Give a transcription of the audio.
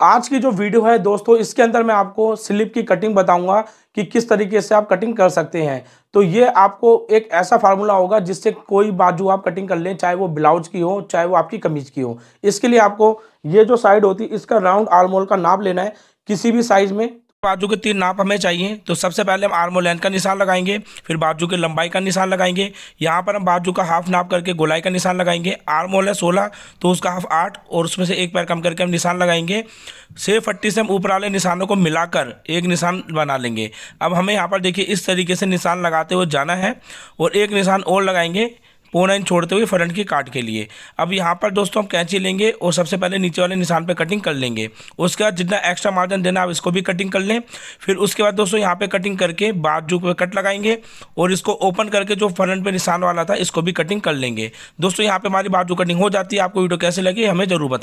आज की जो वीडियो है दोस्तों इसके अंदर मैं आपको स्लिप की कटिंग बताऊंगा कि किस तरीके से आप कटिंग कर सकते हैं तो ये आपको एक ऐसा फार्मूला होगा जिससे कोई बाजू आप कटिंग कर लें चाहे वो ब्लाउज की हो चाहे वो आपकी कमीज की हो इसके लिए आपको ये जो साइड होती है इसका राउंड आलमोल का नाप लेना है किसी भी साइज में बाजू के तीन नाप हमें चाहिए तो सबसे पहले हम आर्मो लेंथ का निशान लगाएंगे फिर बाजू के लंबाई का निशान लगाएंगे यहाँ पर हम बाजू का हाफ नाप करके गोलाई का निशान लगाएंगे आर्मो है सोलह तो उसका हाफ आठ और उसमें से एक पैर कम करके हम निशान लगाएंगे से फट्टी से हम ऊपर वाले निशानों को मिलाकर एक निशान बना लेंगे अब हमें यहाँ पर देखिए इस तरीके से निशान लगाते हुए जाना है और एक निशान और लगाएंगे पूर्णाइन छोड़ते हुए फ्रंट की काट के लिए अब यहाँ पर दोस्तों हम कैंची लेंगे और सबसे पहले नीचे वाले निशान पर कटिंग कर लेंगे उसके बाद जितना एक्स्ट्रा मार्जिन देना आप इसको भी कटिंग कर लें फिर उसके बाद दोस्तों यहाँ पर कटिंग करके बाजू पर कट लगाएंगे और इसको ओपन करके जो फ्रंट पर निशान वाला था इसको भी कटिंग कर लेंगे दोस्तों यहाँ पर हमारी बाजू कटिंग हो जाती है आपको वीडियो कैसे लगी हमें ज़रूर बताएं